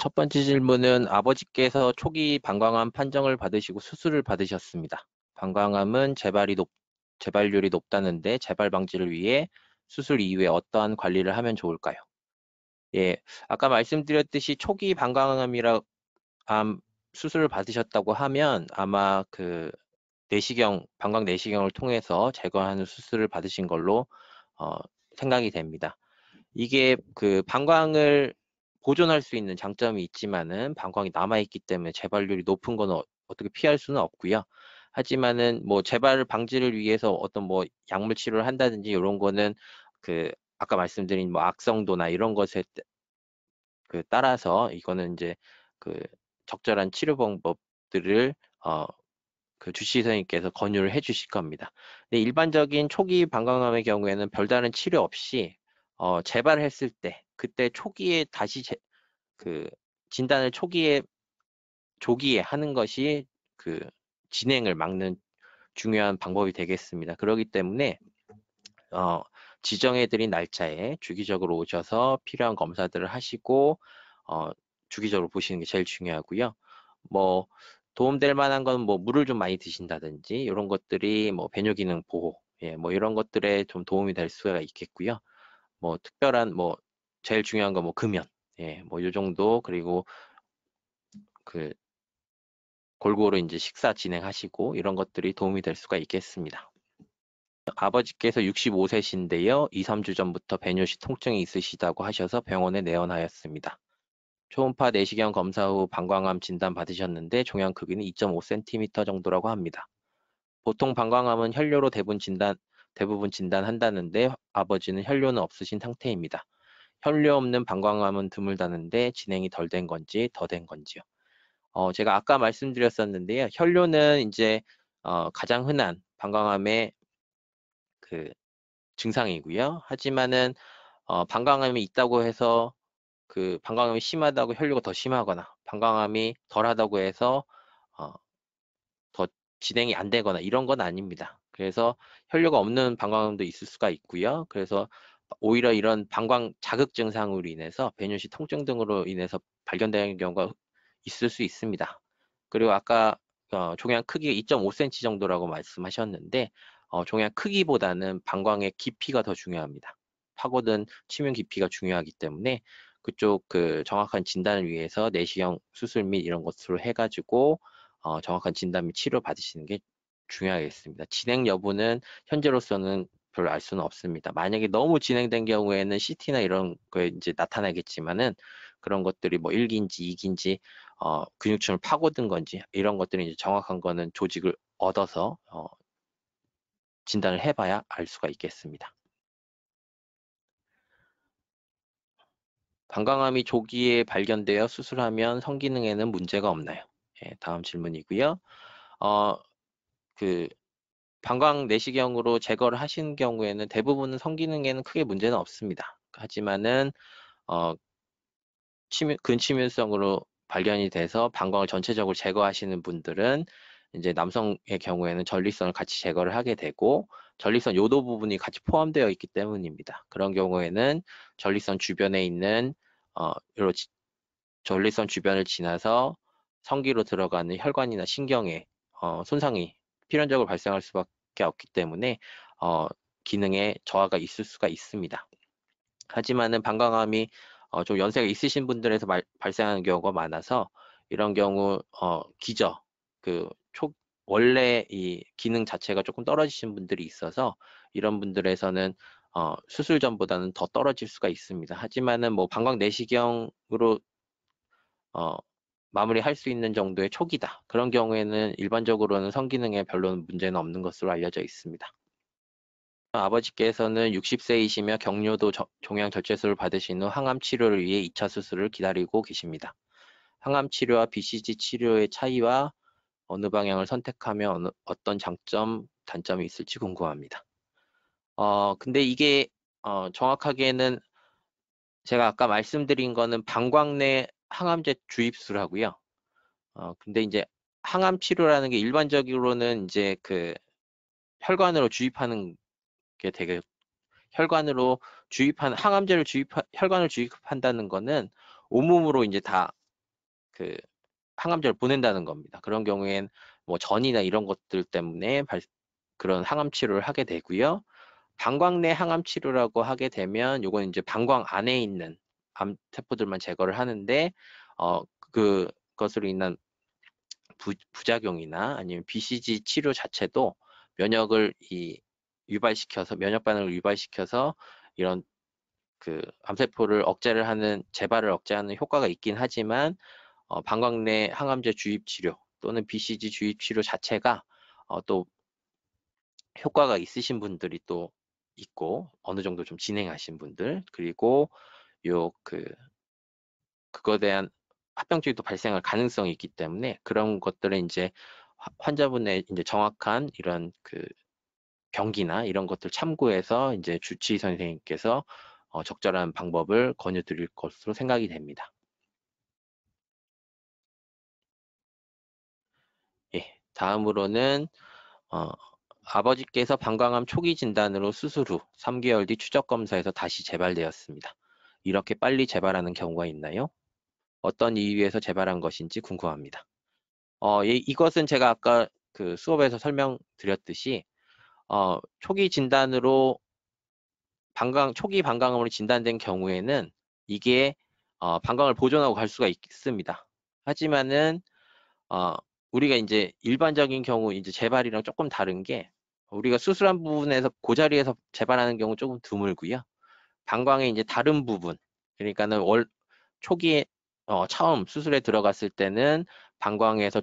첫 번째 질문은 아버지께서 초기 방광암 판정을 받으시고 수술을 받으셨습니다. 방광암은 재발이 높, 재발률이 높다는데 재발 방지를 위해 수술 이후에 어떠한 관리를 하면 좋을까요? 예, 아까 말씀드렸듯이 초기 방광암이라 암 수술을 받으셨다고 하면 아마 그 내시경, 방광 내시경을 통해서 제거하는 수술을 받으신 걸로 어, 생각이 됩니다. 이게 그 방광을 보존할 수 있는 장점이 있지만은 방광이 남아있기 때문에 재발률이 높은 건 어, 어떻게 피할 수는 없고요. 하지만은 뭐 재발 방지를 위해서 어떤 뭐 약물 치료를 한다든지 이런 거는 그 아까 말씀드린 뭐 악성도나 이런 것에 그 따라서 이거는 이제 그 적절한 치료 방법들을 어 그 주치의 선생님께서 권유를 해 주실 겁니다. 근데 일반적인 초기 방광암의 경우에는 별다른 치료 없이 어 재발했을 때 그때 초기에 다시 제, 그 진단을 초기에 조기에 하는 것이 그 진행을 막는 중요한 방법이 되겠습니다. 그러기 때문에 어, 지정해드린 날짜에 주기적으로 오셔서 필요한 검사들을 하시고 어, 주기적으로 보시는 게 제일 중요하고요. 뭐 도움될 만한 건 뭐 물을 좀 많이 드신다든지 이런 것들이 뭐 배뇨 기능 보호, 예, 뭐 이런 것들에 좀 도움이 될 수가 있겠고요. 뭐 특별한 뭐 제일 중요한 거 뭐 금연, 예, 뭐요 정도 그리고 그 골고루 이제 식사 진행하시고 이런 것들이 도움이 될 수가 있겠습니다. 아버지께서 65세신데요. 2, 3주 전부터 배뇨시 통증이 있으시다고 하셔서 병원에 내원하였습니다. 초음파 내시경 검사 후 방광암 진단 받으셨는데 종양 크기는 2.5cm 정도라고 합니다. 보통 방광암은 혈뇨로 대부분 진단, 대부분 진단한다는데 아버지는 혈뇨는 없으신 상태입니다. 현료 없는 방광암은 드물다는데 진행이 덜 된 건지 더 된 건지요. 어, 제가 아까 말씀드렸었는데요. 현료는 이제 어, 가장 흔한 방광암의 그 증상이고요. 하지만은 어, 방광암이 있다고 해서 그 방광암이 심하다고 혈류가 더 심하거나 방광암이 덜하다고 해서 어, 더 진행이 안 되거나 이런 건 아닙니다. 그래서 혈류가 없는 방광암도 있을 수가 있고요. 그래서 오히려 이런 방광 자극 증상으로 인해서 배뇨시 통증 등으로 인해서 발견되는 경우가 있을 수 있습니다. 그리고 아까 어, 종양 크기가 2.5cm 정도라고 말씀하셨는데 어, 종양 크기보다는 방광의 깊이가 더 중요합니다. 파고든 치명 깊이가 중요하기 때문에 그쪽 그 정확한 진단을 위해서 내시경 수술 및 이런 것으로 해가지고 어, 정확한 진단 및 치료 받으시는 게 중요하겠습니다. 진행 여부는 현재로서는 별로 알 수는 없습니다. 만약에 너무 진행된 경우에는 CT나 이런 거에 이제 나타나겠지만은 그런 것들이 뭐 1기인지 2기인지 어, 근육층을 파고든 건지 이런 것들이 이제 정확한 거는 조직을 얻어서 어, 진단을 해봐야 알 수가 있겠습니다. 방광암이 조기에 발견되어 수술하면 성기능에는 문제가 없나요? 예, 다음 질문이고요. 어, 그 방광 내시경으로 제거를 하신 경우에는 대부분 은 성기능에는 크게 문제는 없습니다. 하지만은 어, 치매, 근치면성으로 발견이 돼서 방광을 전체적으로 제거하시는 분들은 이제 남성의 경우에는 전립선을 같이 제거를 하게 되고 전립선 요도 부분이 같이 포함되어 있기 때문입니다. 그런 경우에는 전립선 주변에 있는 어, 전립선 주변을 지나서 성기로 들어가는 혈관이나 신경에 어, 손상이 필연적으로 발생할 수밖에 없기 때문에 어, 기능에 저하가 있을 수가 있습니다. 하지만은 방광암이 어, 좀 연세가 있으신 분들에서 말, 발생하는 경우가 많아서 이런 경우 어, 기저 그 초, 원래 이 기능 자체가 조금 떨어지신 분들이 있어서 이런 분들에서는 어, 수술 전보다는 더 떨어질 수가 있습니다. 하지만은 뭐 방광 내시경으로 어, 마무리할 수 있는 정도의 초기다. 그런 경우에는 일반적으로는 성기능에 별로 문제는 없는 것으로 알려져 있습니다. 아버지께서는 60세이시며 경료도 종양 절제술을 받으신 후 항암 치료를 위해 2차 수술을 기다리고 계십니다. 항암 치료와 BCG 치료의 차이와 어느 방향을 선택하면 어느, 어떤 장점, 단점이 있을지 궁금합니다. 어, 근데 이게 어, 정확하게는 제가 아까 말씀드린 거는 방광내 항암제 주입술하고요. 어, 근데 이제 항암 치료라는 게 일반적으로는 이제 그 혈관으로 주입하는 게 되게 혈관으로 주입한 항암제를 주입 혈관을 주입한다는 거는 온몸으로 이제 다 그 항암제를 보낸다는 겁니다. 그런 경우엔 뭐 전이나 이런 것들 때문에 발, 그런 항암 치료를 하게 되고요. 방광 내 항암 치료라고 하게 되면 요건 이제 방광 안에 있는 암 세포들만 제거를 하는데 어, 그 것으로 인한 부, 작용이나 아니면 BCG 치료 자체도 면역을 이 유발시켜서 면역 반응을 유발시켜서 이런 그 암세포를 억제를 하는 재발을 억제하는 효과가 있긴 하지만 어, 방광 내 항암제 주입 치료 또는 BCG 주입 치료 자체가 어, 또 효과가 있으신 분들이 또 있고 어느 정도 좀 진행하신 분들 그리고 요그 그거에 대한 합병증도 발생할 가능성이 있기 때문에 그런 것들을 이제 환자분의 이제 정확한 이런 그 병기나 이런 것들 참고해서 이제 주치의 선생님께서 어, 적절한 방법을 권유드릴 것으로 생각이 됩니다. 예, 다음으로는 어, 아버지께서 방광암 초기 진단으로 수술 후 3개월 뒤 추적 검사에서 다시 재발되었습니다. 이렇게 빨리 재발하는 경우가 있나요? 어떤 이유에서 재발한 것인지 궁금합니다. 어, 이, 이것은 제가 아까 그 수업에서 설명드렸듯이 어, 초기 진단으로 방광 초기 방광염으로 진단된 경우에는 이게 어, 방광을 보존하고 갈 수가 있습니다. 하지만은 어, 우리가 이제 일반적인 경우 이제 재발이랑 조금 다른 게 우리가 수술한 부분에서 고자리에서 그 재발하는 경우 조금 드물고요. 방광의 이제 다른 부분 그러니까는 월 초기에 어, 처음 수술에 들어갔을 때는 방광에서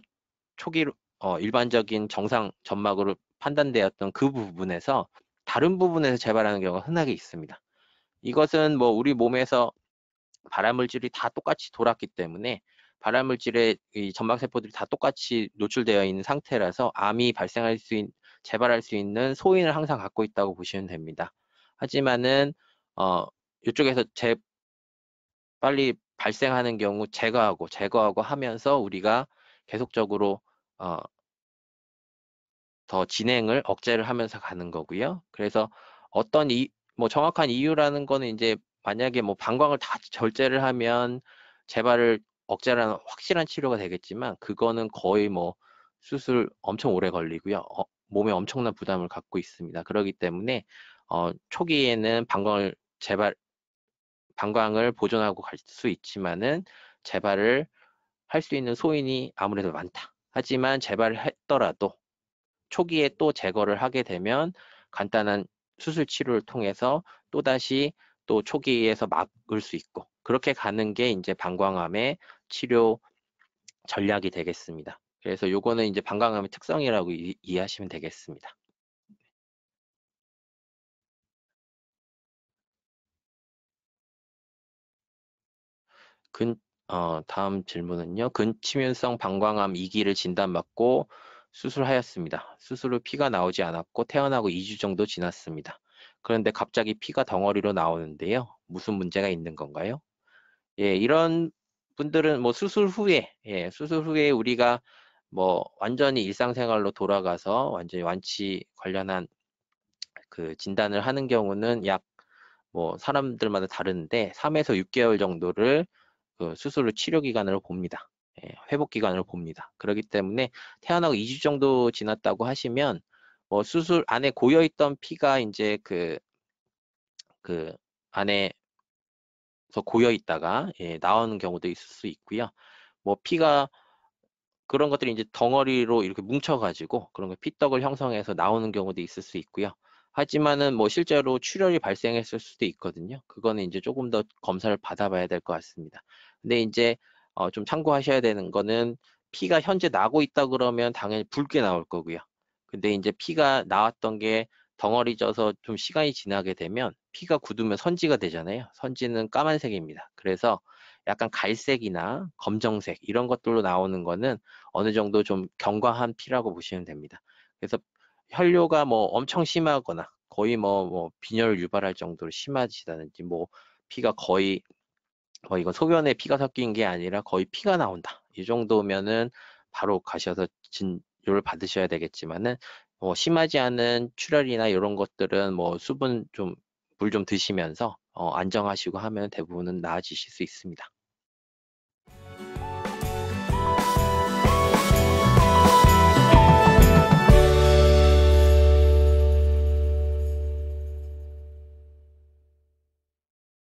초기 어, 일반적인 정상 점막으로 판단되었던 그 부분에서 다른 부분에서 재발하는 경우가 흔하게 있습니다. 이것은 뭐 우리 몸에서 발암물질이 다 똑같이 돌았기 때문에 발암물질의 점막세포들이 다 똑같이 노출되어 있는 상태라서 암이 발생할 수 있, 재발할 수 있는 소인을 항상 갖고 있다고 보시면 됩니다. 하지만은 어, 이쪽에서 재, 빨리 발생하는 경우 제거하고 제거하고 하면서 우리가 계속적으로 어, 더 진행을 억제를 하면서 가는 거고요. 그래서 어떤 이, 뭐 정확한 이유라는 거는 이제 만약에 뭐 방광을 다 절제를 하면 재발을 억제라는 확실한 치료가 되겠지만 그거는 거의 뭐 수술 엄청 오래 걸리고요. 어, 몸에 엄청난 부담을 갖고 있습니다. 그러기 때문에 어, 초기에는 방광을 재발 방광을 보존하고 갈 수 있지만은 재발을 할 수 있는 소인이 아무래도 많다. 하지만 재발을 했더라도 초기에 또 제거를 하게 되면 간단한 수술 치료를 통해서 또다시 또 초기에서 막을 수 있고 그렇게 가는 게 이제 방광암의 치료 전략이 되겠습니다. 그래서 요거는 이제 방광암의 특성이라고 이, 이해하시면 되겠습니다. 근, 어, 다음 질문은요. 근치면성 방광암 2기를 진단받고 수술하였습니다. 수술 후 피가 나오지 않았고 태어나고 2주 정도 지났습니다. 그런데 갑자기 피가 덩어리로 나오는데요. 무슨 문제가 있는 건가요? 예, 이런 분들은 뭐 수술 후에, 예, 수술 후에 우리가 뭐 완전히 일상생활로 돌아가서 완전히 완치 관련한 그 진단을 하는 경우는 약 뭐 사람들마다 다른데 3에서 6개월 정도를 그 수술을 치료 기간으로 봅니다. 예, 회복 기간으로 봅니다. 그렇기 때문에 태어나고 2주 정도 지났다고 하시면 뭐 수술 안에 고여 있던 피가 이제 그그 그 안에서 고여 있다가 예, 나오는 경우도 있을 수 있고요. 뭐 피가 그런 것들이 이제 덩어리로 이렇게 뭉쳐가지고 그런 피떡을 형성해서 나오는 경우도 있을 수 있고요. 하지만은 뭐 실제로 출혈이 발생했을 수도 있거든요. 그거는 이제 조금 더 검사를 받아봐야 될 것 같습니다. 근데 이제 어, 좀 참고하셔야 되는 거는 피가 현재 나고 있다 그러면 당연히 붉게 나올 거고요. 근데 이제 피가 나왔던 게 덩어리 져서 좀 시간이 지나게 되면 피가 굳으면 선지가 되잖아요. 선지는 까만색입니다. 그래서 약간 갈색이나 검정색 이런 것들로 나오는 거는 어느 정도 좀 경과한 피라고 보시면 됩니다. 그래서 혈뇨가 뭐 엄청 심하거나 거의 뭐, 뭐 빈혈을 유발할 정도로 심하시다든지 뭐 피가 거의 어, 이건 소변에 피가 섞인 게 아니라 거의 피가 나온다. 이 정도면은 바로 가셔서 진료를 받으셔야 되겠지만은 뭐 심하지 않은 출혈이나 이런 것들은 뭐 수분 좀 물좀 좀 드시면서 어, 안정하시고 하면 대부분은 나아지실 수 있습니다.